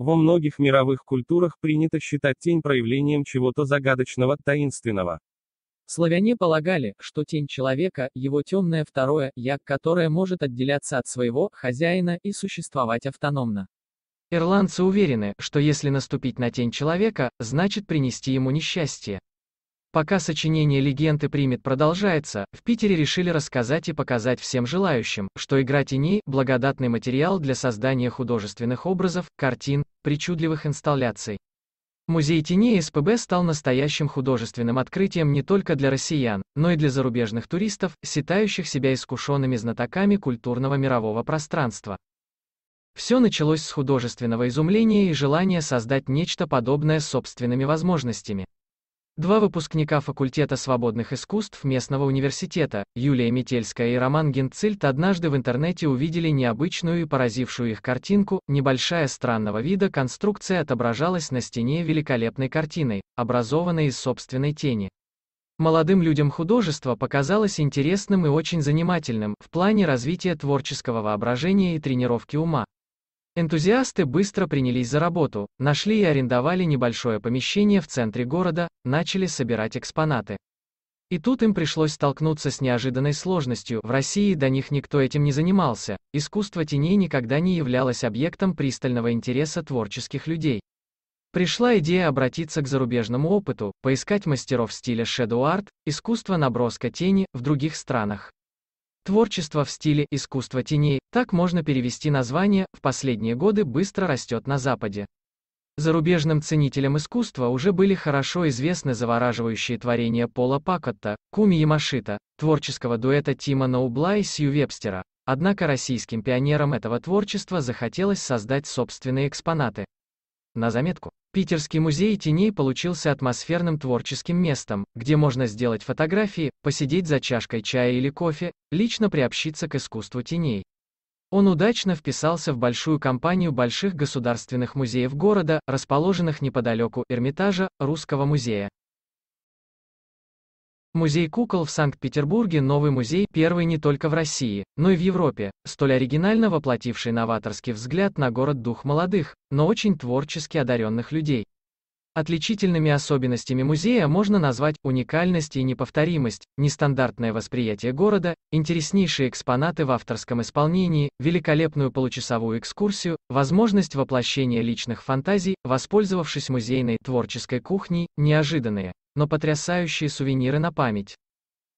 Во многих мировых культурах принято считать тень проявлением чего-то загадочного, таинственного. Славяне полагали, что тень человека – его темное второе «я», которое может отделяться от своего хозяина и существовать автономно. Ирландцы уверены, что если наступить на тень человека, значит принести ему несчастье. Пока сочинение легенды примет продолжается, в Питере решили рассказать и показать всем желающим, что игра теней – благодатный материал для создания художественных образов, картин, причудливых инсталляций. Музей теней СПБ стал настоящим художественным открытием не только для россиян, но и для зарубежных туристов, считающих себя искушенными знатоками культурного мирового пространства. Все началось с художественного изумления и желания создать нечто подобное собственными возможностями. Два выпускника факультета свободных искусств местного университета, Юлия Метельская и Роман Генцильт однажды в интернете увидели необычную и поразившую их картинку, небольшая странного вида конструкция отображалась на стене великолепной картиной, образованной из собственной тени. Молодым людям художество показалось интересным и очень занимательным в плане развития творческого воображения и тренировки ума. Энтузиасты быстро принялись за работу, нашли и арендовали небольшое помещение в центре города, начали собирать экспонаты. И тут им пришлось столкнуться с неожиданной сложностью, в России до них никто этим не занимался, искусство теней никогда не являлось объектом пристального интереса творческих людей. Пришла идея обратиться к зарубежному опыту, поискать мастеров стиля shadow art, искусство наброска тени, в других странах. Творчество в стиле «искусство теней» — так можно перевести название, в последние годы быстро растет на Западе. Зарубежным ценителям искусства уже были хорошо известны завораживающие творения Пола Пакотта, Куми Ямашита, творческого дуэта Тима Ноубла и Сью Вебстера. Однако российским пионерам этого творчества захотелось создать собственные экспонаты на заметку. Питерский музей теней получился атмосферным творческим местом, где можно сделать фотографии, посидеть за чашкой чая или кофе, лично приобщиться к искусству теней. Он удачно вписался в большую компанию больших государственных музеев города, расположенных неподалеку Эрмитажа, Русского музея. Музей кукол в Санкт-Петербурге – новый музей, первый не только в России, но и в Европе, столь оригинально воплотивший новаторский взгляд на город дух молодых, но очень творчески одаренных людей. Отличительными особенностями музея можно назвать уникальность и неповторимость, нестандартное восприятие города, интереснейшие экспонаты в авторском исполнении, великолепную получасовую экскурсию, возможность воплощения личных фантазий, воспользовавшись музейной творческой кухней, неожиданные, но потрясающие сувениры на память.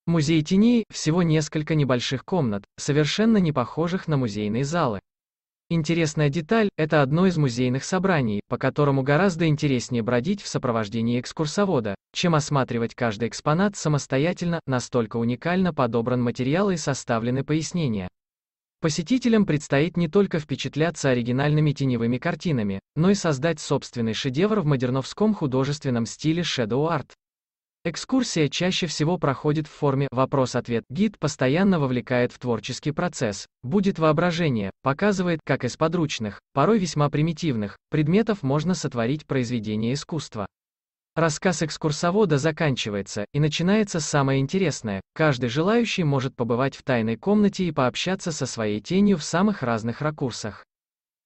Музей теней – всего несколько небольших комнат, совершенно не похожих на музейные залы. Интересная деталь – это одно из музейных собраний, по которому гораздо интереснее бродить в сопровождении экскурсовода, чем осматривать каждый экспонат самостоятельно, настолько уникально подобран материал и составлены пояснения. Посетителям предстоит не только впечатляться оригинальными теневыми картинами, но и создать собственный шедевр в модерновском художественном стиле shadow art. Экскурсия чаще всего проходит в форме вопрос-ответ. Гид постоянно вовлекает в творческий процесс, будет воображение, показывает, как из подручных, порой весьма примитивных, предметов можно сотворить произведение искусства. Рассказ экскурсовода заканчивается, и начинается самое интересное. Каждый желающий может побывать в тайной комнате и пообщаться со своей тенью в самых разных ракурсах.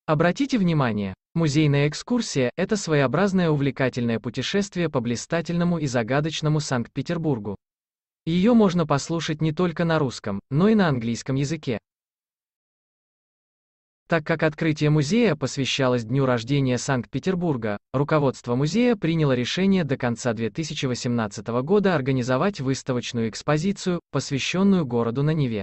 Обратите внимание, музейная экскурсия – это своеобразное увлекательное путешествие по блистательному и загадочному Санкт-Петербургу. Ее можно послушать не только на русском, но и на английском языке. Так как открытие музея посвящалось дню рождения Санкт-Петербурга, руководство музея приняло решение до конца 2018 года организовать выставочную экспозицию, посвященную городу на Неве.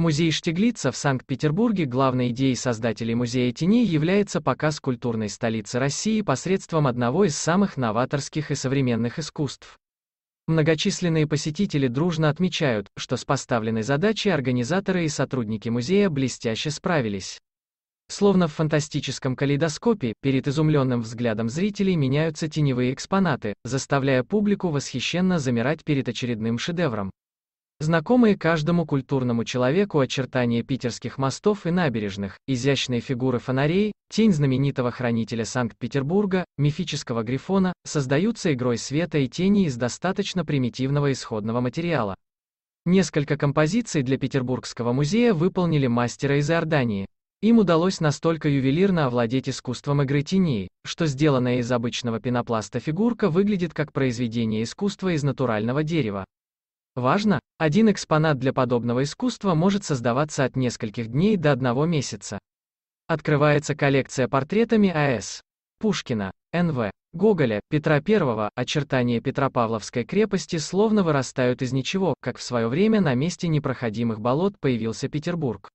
Музей Штиглица в Санкт-Петербурге главной идеей создателей Музея теней является показ культурной столицы России посредством одного из самых новаторских и современных искусств. Многочисленные посетители дружно отмечают, что с поставленной задачей организаторы и сотрудники музея блестяще справились. Словно в фантастическом калейдоскопе, перед изумленным взглядом зрителей меняются теневые экспонаты, заставляя публику восхищенно замирать перед очередным шедевром. Знакомые каждому культурному человеку очертания питерских мостов и набережных, изящные фигуры фонарей, тень знаменитого хранителя Санкт-Петербурга, мифического грифона, создаются игрой света и тени из достаточно примитивного исходного материала. Несколько композиций для Петербургского музея выполнили мастера из Иордании. Им удалось настолько ювелирно овладеть искусством игры теней, что сделанная из обычного пенопласта фигурка выглядит как произведение искусства из натурального дерева. Важно, один экспонат для подобного искусства может создаваться от нескольких дней до одного месяца. Открывается коллекция портретами А.С. Пушкина, Н.В. Гоголя, Петра I, очертания Петропавловской крепости словно вырастают из ничего, как в свое время на месте непроходимых болот появился Петербург.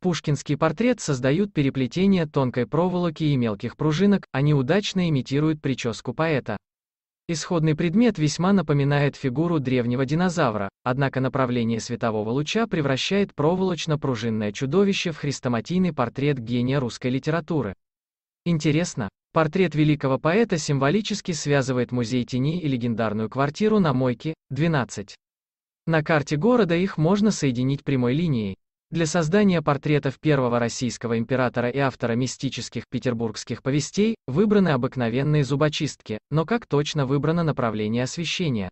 Пушкинский портрет создают переплетение тонкой проволоки и мелких пружинок, они удачно имитируют прическу поэта. Исходный предмет весьма напоминает фигуру древнего динозавра, однако направление светового луча превращает проволочно-пружинное чудовище в хрестоматийный портрет гения русской литературы. Интересно, портрет великого поэта символически связывает музей теней и легендарную квартиру на Мойке, 12. На карте города их можно соединить прямой линией. Для создания портретов первого российского императора и автора мистических петербургских повестей выбраны обыкновенные зубочистки, но как точно выбрано направление освещения.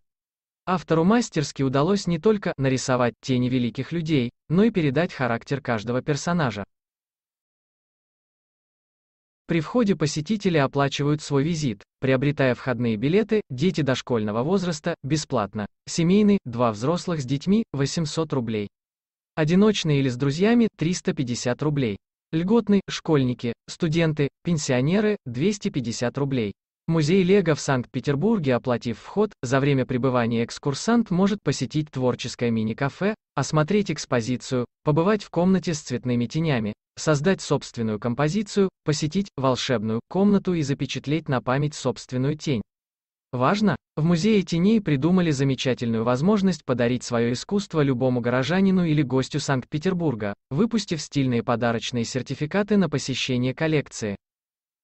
Автору мастерски удалось не только нарисовать тени великих людей, но и передать характер каждого персонажа. При входе посетители оплачивают свой визит, приобретая входные билеты, дети дошкольного возраста, бесплатно, семейный, два взрослых с детьми, 800 рублей. Одиночные или с друзьями – 350 рублей. Льготный – школьники, студенты, пенсионеры – 250 рублей. Музей Лего в Санкт-Петербурге, оплатив вход, за время пребывания экскурсант может посетить творческое мини-кафе, осмотреть экспозицию, побывать в комнате с цветными тенями, создать собственную композицию, посетить волшебную комнату и запечатлеть на память собственную тень. Важно, в Музее теней придумали замечательную возможность подарить свое искусство любому горожанину или гостю Санкт-Петербурга, выпустив стильные подарочные сертификаты на посещение коллекции.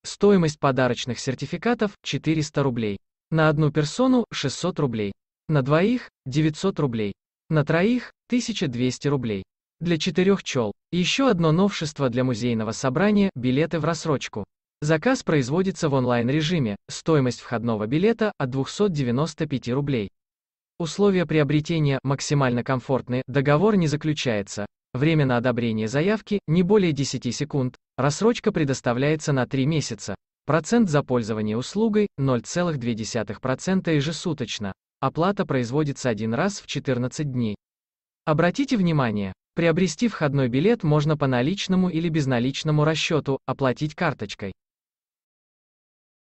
Стоимость подарочных сертификатов – 400 рублей. На одну персону – 600 рублей. На двоих – 900 рублей. На троих – 1200 рублей. Для четырех чел. Еще одно новшество для музейного собрания – билеты в рассрочку. Заказ производится в онлайн-режиме, стоимость входного билета от 295 рублей. Условия приобретения максимально комфортные, договор не заключается. Время на одобрение заявки не более 10 секунд, рассрочка предоставляется на 3 месяца. Процент за пользование услугой 0,2% ежесуточно. Оплата производится один раз в 14 дней. Обратите внимание, приобрести входной билет можно по наличному или безналичному расчету, оплатить карточкой.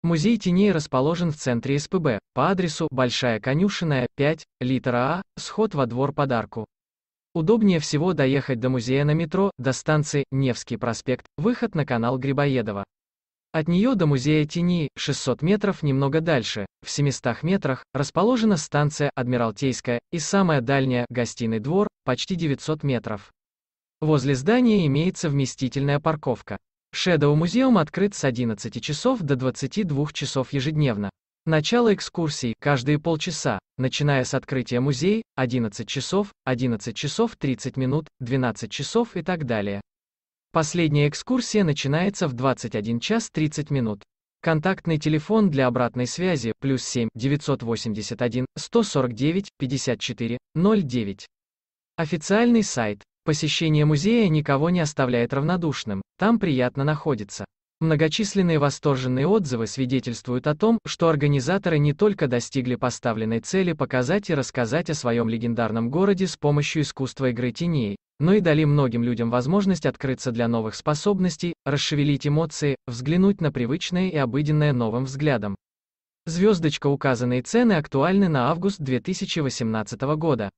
Музей теней расположен в центре СПБ, по адресу Большая Конюшенная 5, литра А, сход во двор подарку. Удобнее всего доехать до музея на метро, до станции Невский проспект, выход на канал Грибоедова. От нее до музея теней 600 метров немного дальше, в 700 метрах, расположена станция Адмиралтейская и самая дальняя, гостиный двор, почти 900 метров. Возле здания имеется вместительная парковка. Shadow Museum открыт с 11 часов до 22 часов ежедневно. Начало экскурсий – каждые полчаса, начиная с открытия музея – 11 часов, 11 часов 30 минут, 12 часов и так далее. Последняя экскурсия начинается в 21 час 30 минут. Контактный телефон для обратной связи – плюс 7 981 149 54 09. Официальный сайт. Посещение музея никого не оставляет равнодушным. Там приятно находится. Многочисленные восторженные отзывы свидетельствуют о том, что организаторы не только достигли поставленной цели показать и рассказать о своем легендарном городе с помощью искусства игры теней, но и дали многим людям возможность открыться для новых способностей, расшевелить эмоции, взглянуть на привычное и обыденное новым взглядом. Звездочка указанные цены актуальны на август 2018 года.